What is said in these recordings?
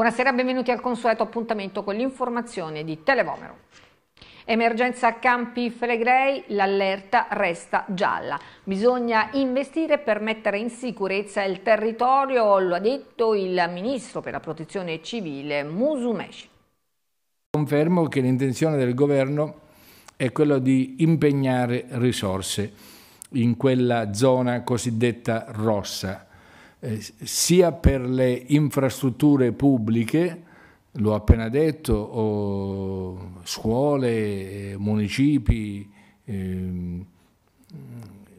Buonasera e benvenuti al consueto appuntamento con l'informazione di Televomero. Emergenza Campi Flegrei, l'allerta resta gialla. Bisogna investire per mettere in sicurezza il territorio, lo ha detto il Ministro per la Protezione Civile Musumeci. Confermo che l'intenzione del Governo è quella di impegnare risorse in quella zona cosiddetta rossa, eh, sia per le infrastrutture pubbliche, l'ho appena detto, oh, scuole, municipi, eh,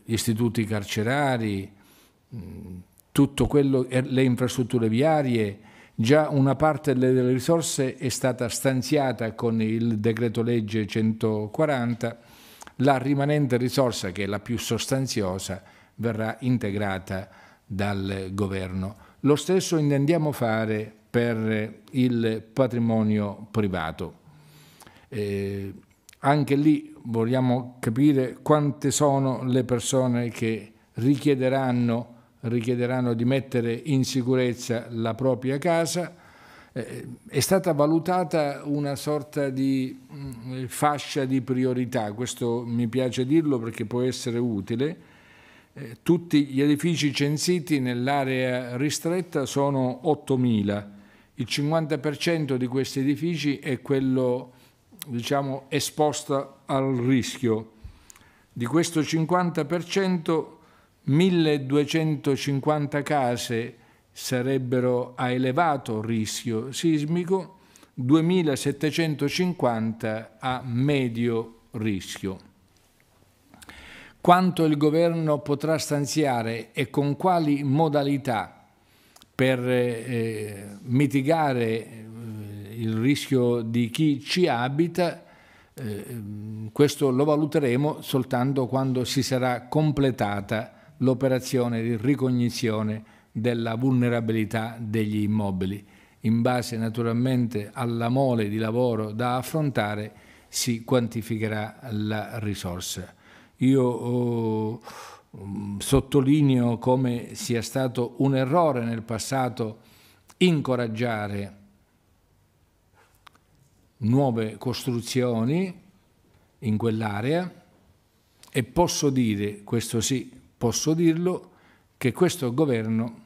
istituti carcerari, tutto quello, eh, le infrastrutture viarie, già una parte delle risorse è stata stanziata con il decreto legge 140, la rimanente risorsa, che è la più sostanziosa, verrà integrata dal governo. Lo stesso intendiamo fare per il patrimonio privato. Eh, anche lì vogliamo capire quante sono le persone che richiederanno, richiederanno di mettere in sicurezza la propria casa. Eh, è stata valutata una sorta di mh, mm, fascia di priorità, questo mi piace dirlo perché può essere utile, eh, tutti gli edifici censiti nell'area ristretta sono 8.000. Il 50% di questi edifici è quello diciamo, esposto al rischio. Di questo 50%, 1250 case sarebbero a elevato rischio sismico, 2750 a medio rischio quanto il governo potrà stanziare e con quali modalità per eh, eh, mitigare eh, il rischio di chi ci abita, eh, questo lo valuteremo soltanto quando si sarà completata l'operazione di ricognizione della vulnerabilità degli immobili. In base naturalmente alla mole di lavoro da affrontare si quantificherà la risorsa. Io oh, mm, sottolineo come sia stato un errore nel passato incoraggiare nuove costruzioni in quell'area e posso dire, questo sì, posso dirlo, che questo governo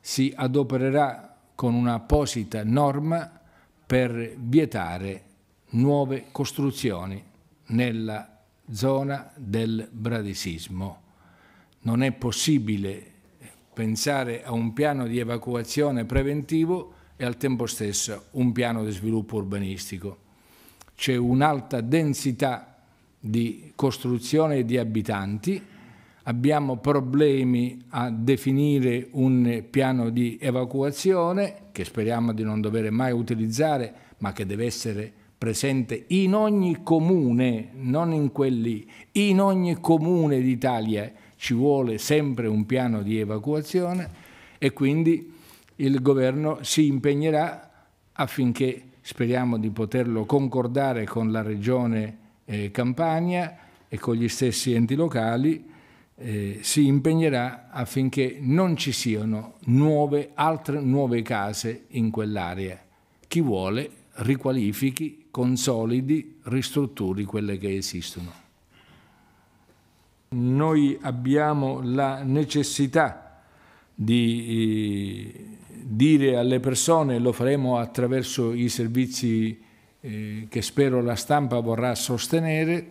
si adopererà con un'apposita norma per vietare nuove costruzioni nella zona del bradesismo. Non è possibile pensare a un piano di evacuazione preventivo e al tempo stesso un piano di sviluppo urbanistico. C'è un'alta densità di costruzione di abitanti, abbiamo problemi a definire un piano di evacuazione che speriamo di non dover mai utilizzare ma che deve essere presente in ogni comune, non in quelli, in ogni comune d'Italia ci vuole sempre un piano di evacuazione e quindi il governo si impegnerà affinché speriamo di poterlo concordare con la regione eh, Campania e con gli stessi enti locali, eh, si impegnerà affinché non ci siano nuove, altre nuove case in quell'area. Chi vuole riqualifichi consolidi, ristrutturi quelle che esistono. Noi abbiamo la necessità di eh, dire alle persone, lo faremo attraverso i servizi eh, che spero la stampa vorrà sostenere,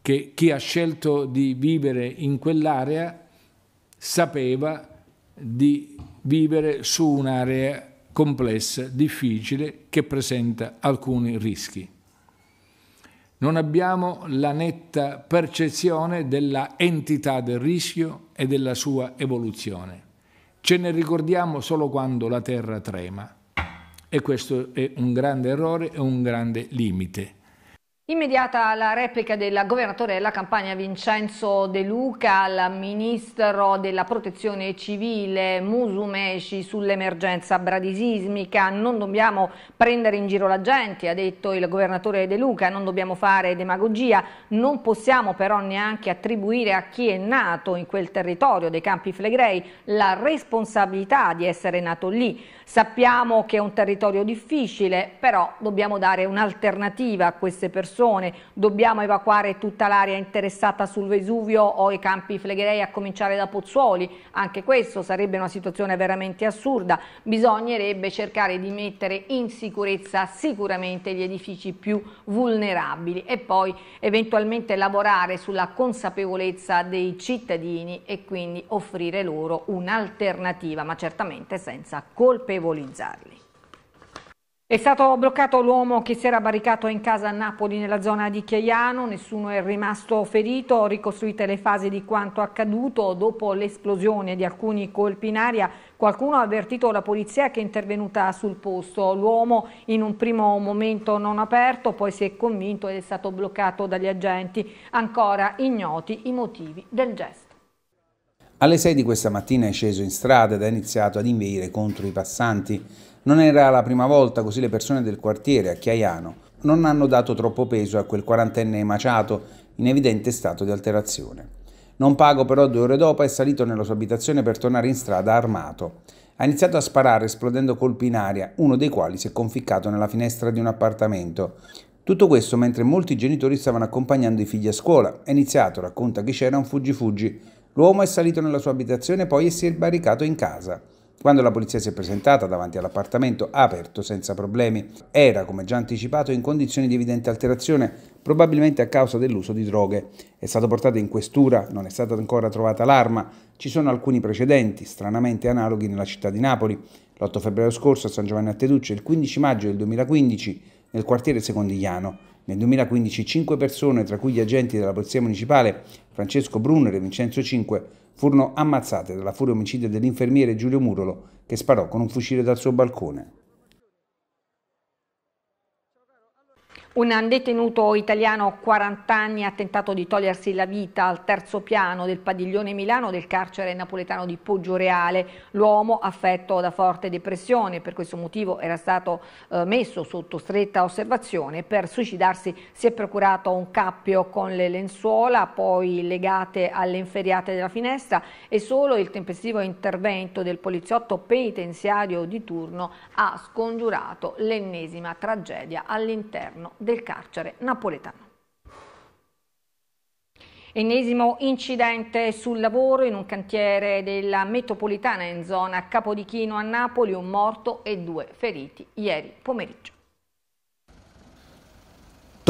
che chi ha scelto di vivere in quell'area sapeva di vivere su un'area complessa, difficile, che presenta alcuni rischi. Non abbiamo la netta percezione della entità del rischio e della sua evoluzione. Ce ne ricordiamo solo quando la Terra trema e questo è un grande errore e un grande limite. Immediata la replica del governatore della campagna Vincenzo De Luca al ministro della protezione civile Musumeci sull'emergenza bradisismica. Non dobbiamo prendere in giro la gente, ha detto il governatore De Luca, non dobbiamo fare demagogia, non possiamo però neanche attribuire a chi è nato in quel territorio dei Campi Flegrei la responsabilità di essere nato lì. Sappiamo che è un territorio difficile, però dobbiamo dare un'alternativa a queste persone, dobbiamo evacuare tutta l'area interessata sul Vesuvio o i campi Flegherei a cominciare da Pozzuoli, anche questo sarebbe una situazione veramente assurda, bisognerebbe cercare di mettere in sicurezza sicuramente gli edifici più vulnerabili e poi eventualmente lavorare sulla consapevolezza dei cittadini e quindi offrire loro un'alternativa, ma certamente senza colpevolezza colpevolizzarli. È stato bloccato l'uomo che si era barricato in casa a Napoli nella zona di Chiaiano, nessuno è rimasto ferito, ricostruite le fasi di quanto accaduto dopo l'esplosione di alcuni colpi in aria, qualcuno ha avvertito la polizia che è intervenuta sul posto, l'uomo in un primo momento non aperto, poi si è convinto ed è stato bloccato dagli agenti, ancora ignoti i motivi del gesto. Alle 6 di questa mattina è sceso in strada ed ha iniziato ad inveire contro i passanti. Non era la prima volta, così le persone del quartiere a Chiaiano non hanno dato troppo peso a quel quarantenne emaciato in evidente stato di alterazione. Non pago però due ore dopo è salito nella sua abitazione per tornare in strada armato. Ha iniziato a sparare esplodendo colpi in aria, uno dei quali si è conficcato nella finestra di un appartamento. Tutto questo mentre molti genitori stavano accompagnando i figli a scuola. È iniziato, racconta che c'era, un fuggi-fuggi L'uomo è salito nella sua abitazione e poi si è barricato in casa. Quando la polizia si è presentata davanti all'appartamento, ha aperto senza problemi. Era, come già anticipato, in condizioni di evidente alterazione, probabilmente a causa dell'uso di droghe. È stato portato in questura, non è stata ancora trovata l'arma. Ci sono alcuni precedenti, stranamente analoghi nella città di Napoli. L'8 febbraio scorso a San Giovanni a Teduccio, il 15 maggio del 2015, nel quartiere Secondigliano. Nel 2015 cinque persone, tra cui gli agenti della Polizia Municipale Francesco Brunner e Vincenzo Cinque, furono ammazzate dalla furia omicida dell'infermiere Giulio Murolo che sparò con un fucile dal suo balcone. Un detenuto italiano 40 anni ha tentato di togliersi la vita al terzo piano del padiglione Milano del carcere napoletano di Poggioreale. L'uomo affetto da forte depressione, per questo motivo era stato eh, messo sotto stretta osservazione. Per suicidarsi si è procurato un cappio con le lenzuola, poi legate alle inferriate della finestra e solo il tempestivo intervento del poliziotto penitenziario di turno ha scongiurato l'ennesima tragedia all'interno del del carcere napoletano. Ennesimo incidente sul lavoro in un cantiere della metropolitana in zona Capodichino a Napoli, un morto e due feriti ieri pomeriggio.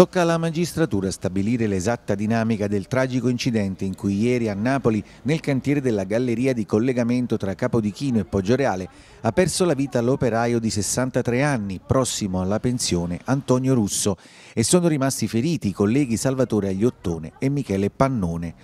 Tocca alla magistratura stabilire l'esatta dinamica del tragico incidente in cui ieri a Napoli, nel cantiere della galleria di collegamento tra Capodichino e Poggioreale, ha perso la vita l'operaio di 63 anni, prossimo alla pensione, Antonio Russo, e sono rimasti feriti i colleghi Salvatore Agliottone e Michele Pannone.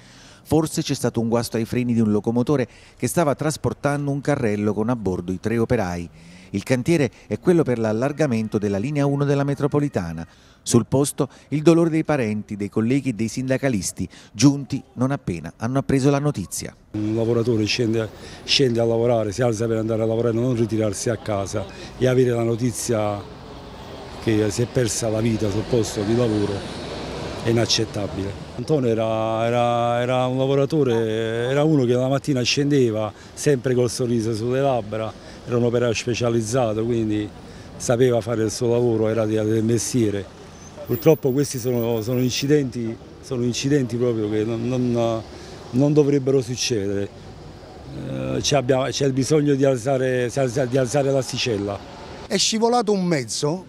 Forse c'è stato un guasto ai freni di un locomotore che stava trasportando un carrello con a bordo i tre operai. Il cantiere è quello per l'allargamento della linea 1 della metropolitana. Sul posto il dolore dei parenti, dei colleghi e dei sindacalisti, giunti non appena hanno appreso la notizia. Un lavoratore scende, scende a lavorare, si alza per andare a lavorare, non ritirarsi a casa e avere la notizia che si è persa la vita sul posto di lavoro è inaccettabile. Antonio era, era, era, un lavoratore, era uno che la mattina scendeva sempre col sorriso sulle labbra, era un operaio specializzato, quindi sapeva fare il suo lavoro, era del mestiere. Purtroppo questi sono, sono, incidenti, sono incidenti, proprio che non, non, non dovrebbero succedere. Eh, c'è il bisogno di alzare, di alzare l'asticella è scivolato un mezzo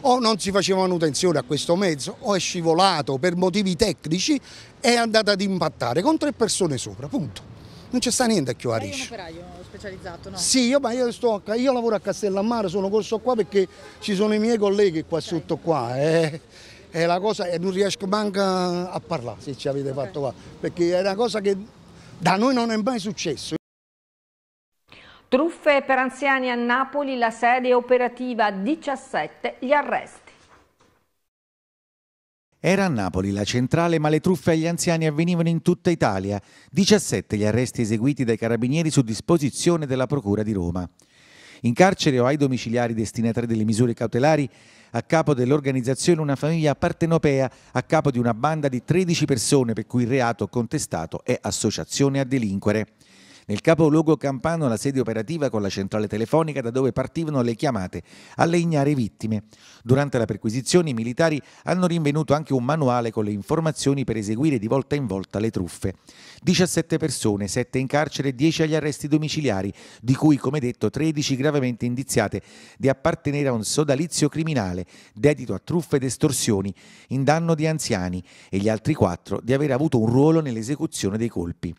o non si faceva manutenzione a questo mezzo o è scivolato per motivi tecnici è andata ad impattare con tre persone sopra, punto non c'è sta niente a Chiuarici. Sei un operaio specializzato, no? Sì, io, ma io, sto, io lavoro a Castellammare, sono corso qua perché ci sono i miei colleghi qua okay. sotto qua. Eh è la cosa e non riesco manco a parlare se ci avete okay. fatto qua, perché è una cosa che da noi non è mai successo. Truffe per anziani a Napoli, la sede operativa 17, gli arresti. Era a Napoli la centrale, ma le truffe agli anziani avvenivano in tutta Italia. 17 gli arresti eseguiti dai carabinieri su disposizione della Procura di Roma. In carcere o ai domiciliari destinatari delle misure cautelari, a capo dell'organizzazione una famiglia partenopea, a capo di una banda di 13 persone per cui il reato contestato è associazione a delinquere. Nel capoluogo campano la sede operativa con la centrale telefonica da dove partivano le chiamate alle ignare vittime. Durante la perquisizione i militari hanno rinvenuto anche un manuale con le informazioni per eseguire di volta in volta le truffe. 17 persone, 7 in carcere e 10 agli arresti domiciliari, di cui come detto 13 gravemente indiziate di appartenere a un sodalizio criminale dedito a truffe ed estorsioni in danno di anziani e gli altri 4 di aver avuto un ruolo nell'esecuzione dei colpi.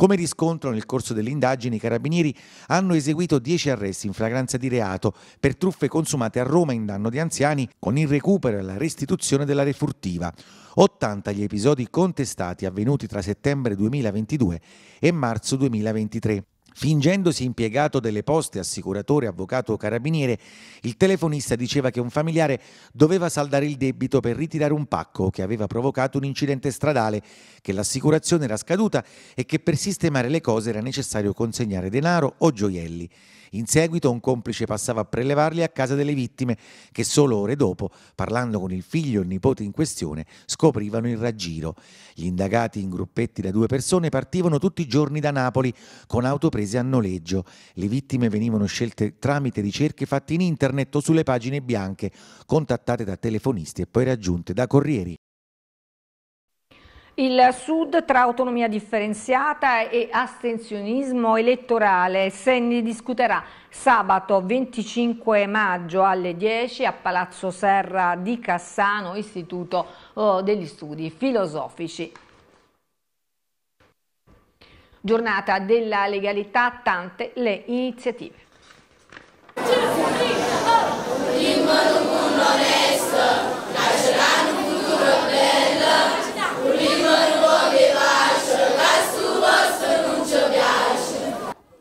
Come riscontro nel corso delle indagini, i carabinieri hanno eseguito 10 arresti in flagranza di reato per truffe consumate a Roma in danno di anziani con il recupero e la restituzione della refurtiva. 80 gli episodi contestati avvenuti tra settembre 2022 e marzo 2023. Fingendosi impiegato delle poste, assicuratore, avvocato o carabiniere, il telefonista diceva che un familiare doveva saldare il debito per ritirare un pacco che aveva provocato un incidente stradale, che l'assicurazione era scaduta e che per sistemare le cose era necessario consegnare denaro o gioielli. In seguito un complice passava a prelevarli a casa delle vittime che solo ore dopo, parlando con il figlio e il nipote in questione, scoprivano il raggiro. Gli indagati in gruppetti da due persone partivano tutti i giorni da Napoli con autopresa prese a noleggio. Le vittime venivano scelte tramite ricerche fatte in internet o sulle pagine bianche, contattate da telefonisti e poi raggiunte da corrieri. Il Sud tra autonomia differenziata e astensionismo elettorale se ne discuterà sabato 25 maggio alle 10 a Palazzo Serra di Cassano, Istituto eh, degli Studi Filosofici. Giornata della legalità, tante le iniziative.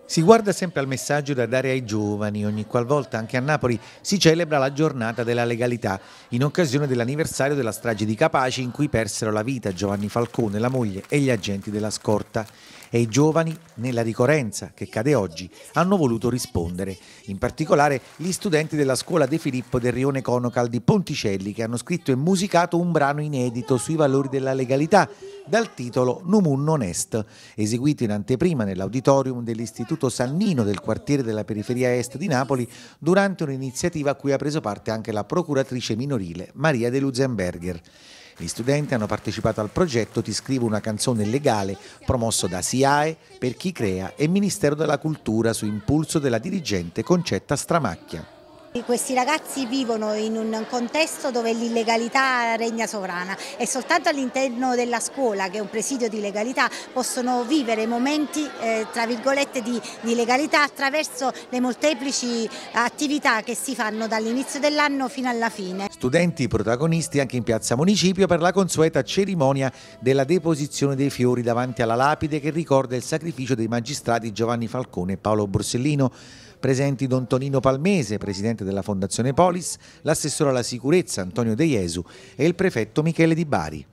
Si guarda sempre al messaggio da dare ai giovani, ogni qualvolta anche a Napoli si celebra la giornata della legalità, in occasione dell'anniversario della strage di Capaci in cui persero la vita Giovanni Falcone, la moglie e gli agenti della scorta e i giovani, nella ricorrenza che cade oggi, hanno voluto rispondere. In particolare gli studenti della scuola De Filippo del Rione Conocal di Ponticelli che hanno scritto e musicato un brano inedito sui valori della legalità dal titolo Numun non est, eseguito in anteprima nell'auditorium dell'Istituto Sannino del quartiere della periferia est di Napoli durante un'iniziativa a cui ha preso parte anche la procuratrice minorile Maria De Luzenberger. Gli studenti hanno partecipato al progetto Ti scrivo una canzone legale promosso da SIAE per chi crea e Ministero della Cultura su impulso della dirigente Concetta Stramacchia. Questi ragazzi vivono in un contesto dove l'illegalità regna sovrana e soltanto all'interno della scuola, che è un presidio di legalità, possono vivere momenti eh, tra virgolette di, di, legalità attraverso le molteplici attività che si fanno dall'inizio dell'anno fino alla fine. Studenti protagonisti anche in piazza Municipio per la consueta cerimonia della deposizione dei fiori davanti alla lapide che ricorda il sacrificio dei magistrati Giovanni Falcone e Paolo Borsellino presenti Don Tonino Palmese, presidente della Fondazione Polis, l'assessore alla sicurezza Antonio De Jesu e il prefetto Michele Di Bari.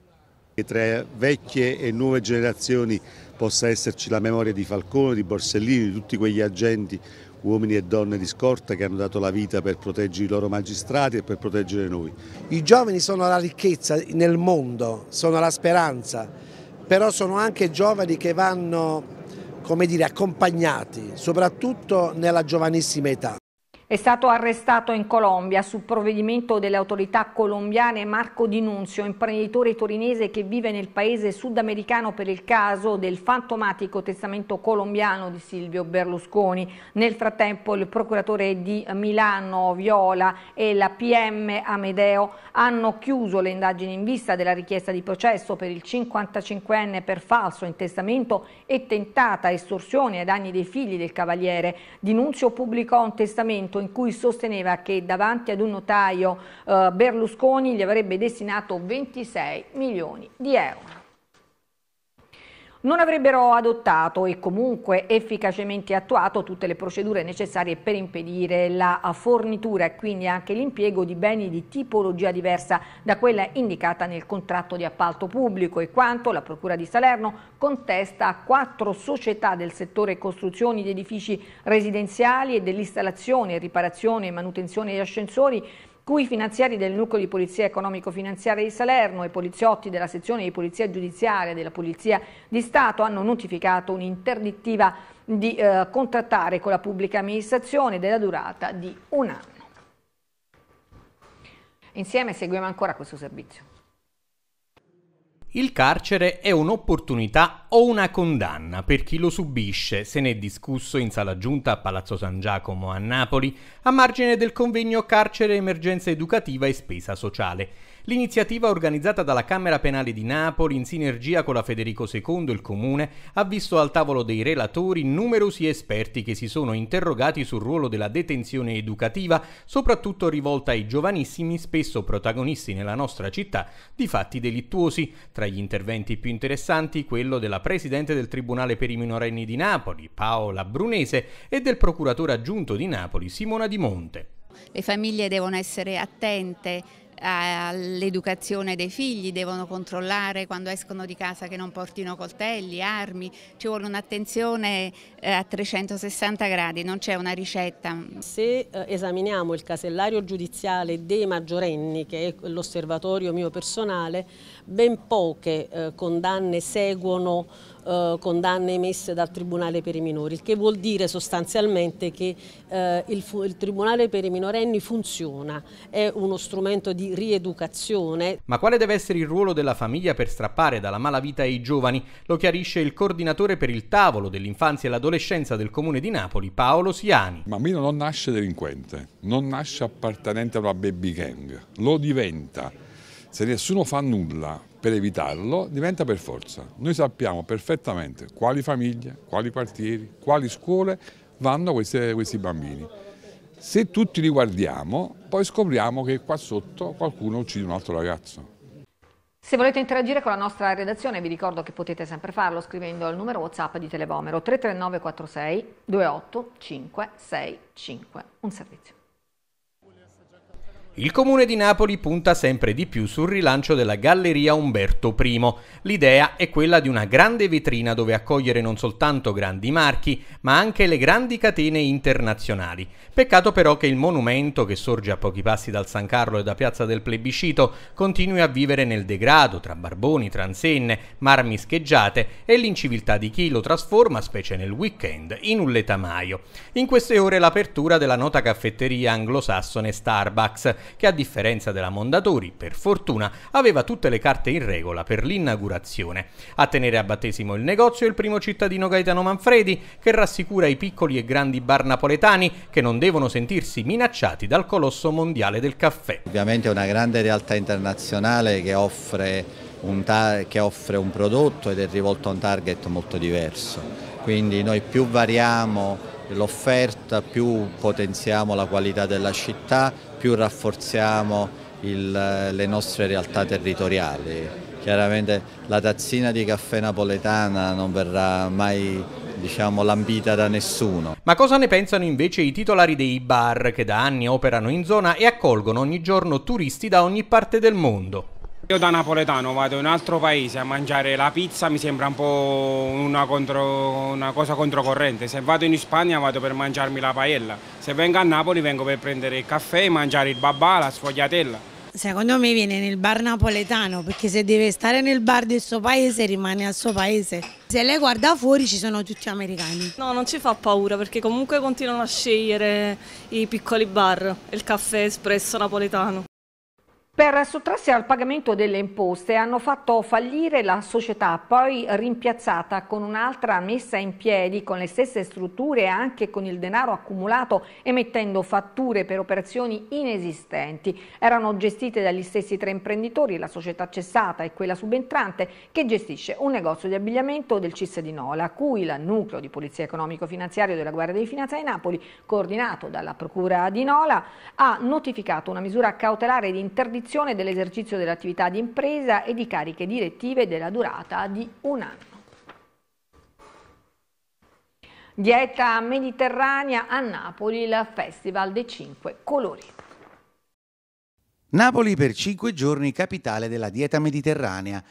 Che Tra vecchie e nuove generazioni possa esserci la memoria di Falcone, di Borsellini, di tutti quegli agenti, uomini e donne di scorta che hanno dato la vita per proteggere i loro magistrati e per proteggere noi. I giovani sono la ricchezza nel mondo, sono la speranza, però sono anche giovani che vanno come dire, accompagnati, soprattutto nella giovanissima età. È stato arrestato in Colombia su provvedimento delle autorità colombiane Marco Dinunzio, imprenditore torinese che vive nel paese sudamericano per il caso del fantomatico testamento colombiano di Silvio Berlusconi. Nel frattempo il procuratore di Milano Viola e la PM Amedeo hanno chiuso le indagini in vista della richiesta di processo per il 55enne per falso in testamento e tentata estorsione ai danni dei figli del cavaliere. Dinunzio pubblicò un testamento documento in cui sosteneva che davanti ad un notaio eh, Berlusconi gli avrebbe destinato 26 milioni di euro non avrebbero adottato e comunque efficacemente attuato tutte le procedure necessarie per impedire la fornitura e quindi anche l'impiego di beni di tipologia diversa da quella indicata nel contratto di appalto pubblico e quanto la Procura di Salerno contesta a quattro società del settore costruzioni di edifici residenziali e dell'installazione, riparazione e manutenzione di ascensori cui finanziari del Nucleo di Polizia Economico-Finanziaria di Salerno e poliziotti della sezione di Polizia Giudiziaria della Polizia di Stato hanno notificato un'interdittiva di eh, contrattare con la pubblica amministrazione della durata di un anno. Insieme seguiamo ancora questo servizio. Il carcere è un'opportunità o una condanna per chi lo subisce, se ne è discusso in sala giunta a Palazzo San Giacomo a Napoli, a margine del convegno Carcere, Emergenza Educativa e Spesa Sociale. L'iniziativa organizzata dalla Camera Penale di Napoli in sinergia con la Federico II il Comune ha visto al tavolo dei relatori numerosi esperti che si sono interrogati sul ruolo della detenzione educativa, soprattutto rivolta ai giovanissimi, spesso protagonisti nella nostra città di fatti delittuosi. Tra gli interventi più interessanti quello della Presidente del Tribunale per i minorenni di Napoli, Paola Brunese, e del Procuratore aggiunto di Napoli, Simona Di Monte. Le famiglie devono essere attente all'educazione dei figli, devono controllare quando escono di casa che non portino coltelli, armi, ci vuole un'attenzione eh, a 360 gradi, non c'è una ricetta. Se eh, esaminiamo il casellario giudiziale dei maggiorenni, che è l'osservatorio mio personale, ben poche eh, condanne seguono eh, condanne emesse dal Tribunale per i minori, il che vuol dire sostanzialmente che eh, il, il Tribunale per i minorenni funziona, è uno strumento di rieducazione. Ma quale deve essere il ruolo della famiglia per strappare dalla malavita i giovani? Lo chiarisce il coordinatore per il tavolo dell'infanzia e l'adolescenza del Comune di Napoli, Paolo Siani. Il bambino non nasce delinquente, non nasce appartenente a una baby gang, lo diventa. Se nessuno fa nulla, per evitarlo diventa per forza. Noi sappiamo perfettamente quali famiglie, quali quartieri, quali scuole vanno queste, questi bambini. Se tutti li guardiamo, poi scopriamo che qua sotto qualcuno uccide un altro ragazzo. Se volete interagire con la nostra redazione vi ricordo che potete sempre farlo scrivendo il numero WhatsApp di Televomero 339 46 28 565. Un servizio. Il comune di Napoli punta sempre di più sul rilancio della Galleria Umberto I. L'idea è quella di una grande vetrina dove accogliere non soltanto grandi marchi, ma anche le grandi catene internazionali. Peccato però che il monumento, che sorge a pochi passi dal San Carlo e da Piazza del Plebiscito, continui a vivere nel degrado tra barboni, transenne, marmi scheggiate e l'inciviltà di chi lo trasforma, specie nel weekend, in un letamaio. In queste ore l'apertura della nota caffetteria anglosassone Starbucks che a differenza della Mondatori, per fortuna, aveva tutte le carte in regola per l'inaugurazione. A tenere a battesimo il negozio è il primo cittadino Gaetano Manfredi, che rassicura i piccoli e grandi bar napoletani che non devono sentirsi minacciati dal colosso mondiale del caffè. Ovviamente è una grande realtà internazionale che offre un, che offre un prodotto ed è rivolto a un target molto diverso. Quindi noi più variamo l'offerta, più potenziamo la qualità della città, più rafforziamo il, le nostre realtà territoriali. Chiaramente la tazzina di caffè napoletana non verrà mai diciamo, lambita da nessuno. Ma cosa ne pensano invece i titolari dei bar che da anni operano in zona e accolgono ogni giorno turisti da ogni parte del mondo? Io da napoletano vado in un altro paese a mangiare la pizza, mi sembra un po' una, contro, una, cosa controcorrente. Se vado in Spagna vado per mangiarmi la paella, se vengo a Napoli vengo per prendere il caffè, e mangiare il babà, la sfogliatella. Secondo me viene nel bar napoletano perché se deve stare nel bar del suo paese rimane al suo paese. Se lei guarda fuori ci sono tutti americani. No, non ci fa paura perché comunque continuano a scegliere i piccoli bar e il caffè espresso napoletano. Per sottrarsi al pagamento delle imposte hanno fatto fallire la società, poi rimpiazzata con un'altra messa in piedi con le stesse strutture e anche con il denaro accumulato emettendo fatture per operazioni inesistenti. Erano gestite dagli stessi tre imprenditori, la società cessata e quella subentrante, che gestisce un negozio di abbigliamento del CIS di Nola, a cui il nucleo di polizia economico-finanziario della Guardia di Finanza di Napoli, coordinato dalla Procura di Nola, ha notificato una misura cautelare di interdizione restrizione dell'esercizio dell'attività di impresa e di cariche direttive della durata di un anno. Dieta mediterranea a Napoli, il Festival dei Cinque Colori. Napoli per cinque giorni capitale della dieta mediterranea.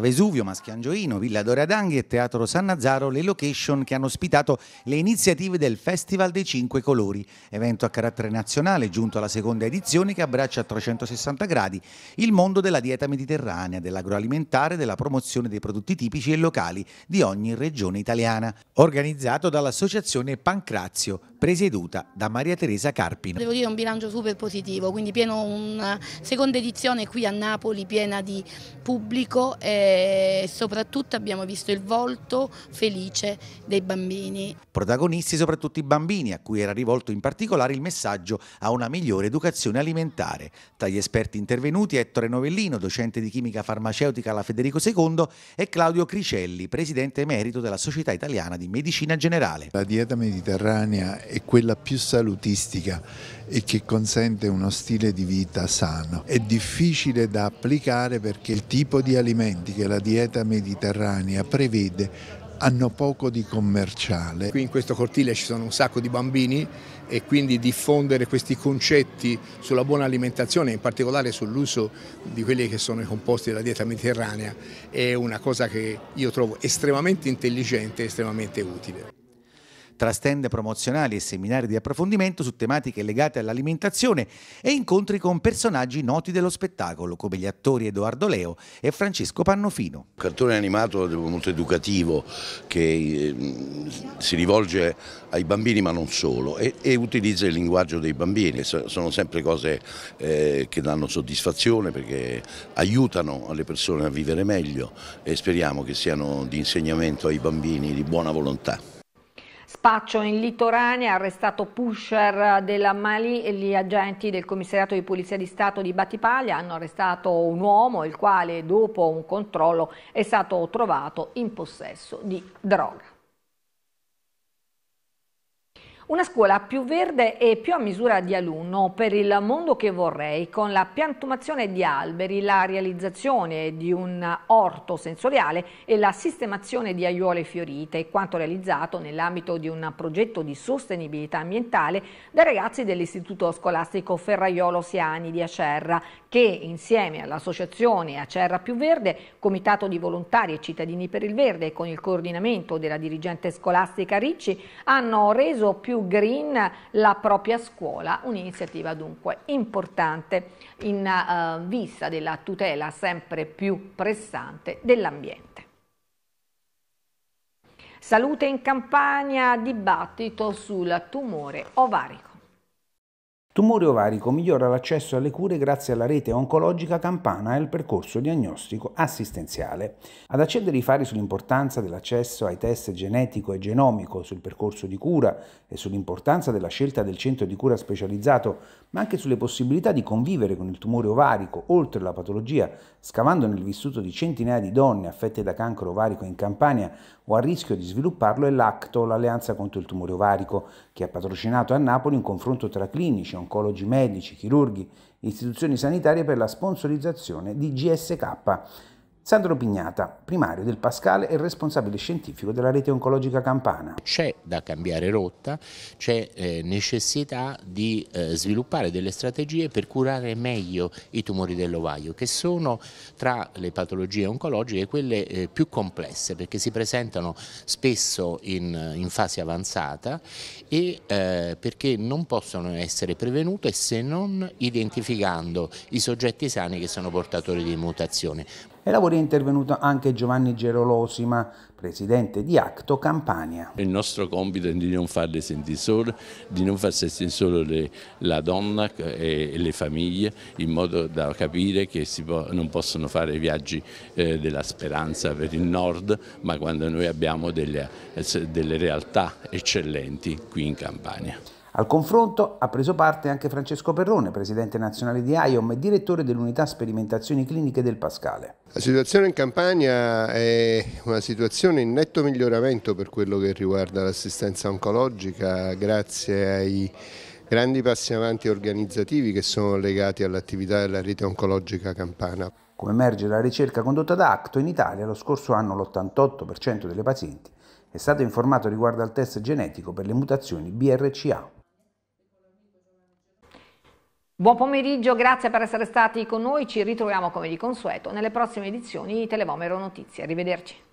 Vesuvio, Maschiangioino, Villa Doradanghi e Teatro San Nazaro le location che hanno ospitato le iniziative del Festival dei Cinque Colori, evento a carattere nazionale giunto alla seconda edizione che abbraccia a 360 gradi il mondo della dieta mediterranea, dell'agroalimentare, della promozione dei prodotti tipici e locali di ogni regione italiana, organizzato dall'associazione Pancrazio, presieduta da Maria Teresa Carpino. Devo dire un bilancio super positivo, quindi pieno una eh, seconda edizione qui a Napoli piena di pubblico eh, e soprattutto abbiamo visto il volto felice dei bambini. Protagonisti soprattutto i bambini, a cui era rivolto in particolare il messaggio a una migliore educazione alimentare. Tra gli esperti intervenuti Ettore Novellino, docente di chimica farmaceutica alla Federico II e Claudio Cricelli, presidente emerito della Società Italiana di Medicina Generale. La dieta mediterranea è quella più salutistica e che consente uno stile di vita sano. È difficile da applicare perché il tipo di alimenti che la dieta mediterranea prevede hanno poco di commerciale. Qui in questo cortile ci sono un sacco di bambini e quindi diffondere questi concetti sulla buona alimentazione, in particolare sull'uso di quelli che sono i composti della dieta mediterranea, è una cosa che io trovo estremamente intelligente e estremamente utile tra stand promozionali e seminari di approfondimento su tematiche legate all'alimentazione e incontri con personaggi noti dello spettacolo come gli attori Edoardo Leo e Francesco Pannofino. Un cartone animato molto educativo che ehm, si rivolge ai bambini ma non solo e, e utilizza il linguaggio dei bambini, sono sempre cose eh, che danno soddisfazione perché aiutano le persone a vivere meglio e speriamo che siano di insegnamento ai bambini di buona volontà. Spaccio in litoranea, arrestato pusher della Mali e gli agenti del commissariato di polizia di Stato di Battipaglia hanno arrestato un uomo il quale dopo un controllo è stato trovato in possesso di droga. Una scuola più verde e più a misura di alunno per il mondo che vorrei, con la piantumazione di alberi, la realizzazione di un orto sensoriale e la sistemazione di aiuole fiorite, quanto realizzato nell'ambito di un progetto di sostenibilità ambientale dai ragazzi dell'Istituto Scolastico Ferraiolo Siani di Acerra, che insieme all'Associazione Acerra più Verde, Comitato di Volontari e Cittadini per il Verde, con il coordinamento della dirigente scolastica Ricci, hanno reso più green la propria scuola, un'iniziativa dunque importante in uh, vista della tutela sempre più pressante dell'ambiente. Salute in campagna, dibattito sul tumore ovarico. Tumore ovarico migliora l'accesso alle cure grazie alla rete oncologica campana e al percorso diagnostico assistenziale. Ad accedere i fari sull'importanza dell'accesso ai test genetico e genomico, sul percorso di cura e sull'importanza della scelta del centro di cura specializzato, ma anche sulle possibilità di convivere con il tumore ovarico oltre la patologia, scavando nel vissuto di centinaia di donne affette da cancro ovarico in Campania, o a rischio di svilupparlo è l'ACTO, l'Alleanza contro il tumore ovarico, che ha patrocinato a Napoli un confronto tra clinici, oncologi medici, chirurghi, istituzioni sanitarie per la sponsorizzazione di GSK. Sandro Pignata, primario del Pascale e responsabile scientifico della rete oncologica campana. C'è da cambiare rotta, c'è eh, necessità di eh, sviluppare delle strategie per curare meglio i tumori dell'ovaio, che sono tra le patologie oncologiche quelle eh, più complesse, perché si presentano spesso in fase avanzata e perché non possono essere prevenute se non identificando i soggetti sani che sono portatori di mutazione e lavori è intervenuto anche Giovanni Gerolosima, presidente di Acto Campania. Il nostro compito è di non farle sentire sole, di non far sentire solo le, la donna e le famiglie, in modo da capire che può, non possono fare viaggi eh, della speranza per il nord, ma quando noi abbiamo delle, eh, delle realtà eccellenti qui in Campania. Al confronto ha preso parte anche Francesco Perrone, presidente nazionale di IOM e direttore dell'unità sperimentazioni cliniche del Pascale. La situazione in Campania è una situazione in netto miglioramento per quello che riguarda l'assistenza oncologica grazie ai grandi passi avanti organizzativi che sono legati all'attività della rete oncologica campana. Come emerge la ricerca condotta da Acto, in Italia lo scorso anno l'88% delle pazienti è stato informato riguardo al test genetico per le mutazioni BRCA. Buon pomeriggio, grazie per essere stati con noi, ci ritroviamo come di consueto nelle prossime edizioni di Televomero Notizie. Arrivederci.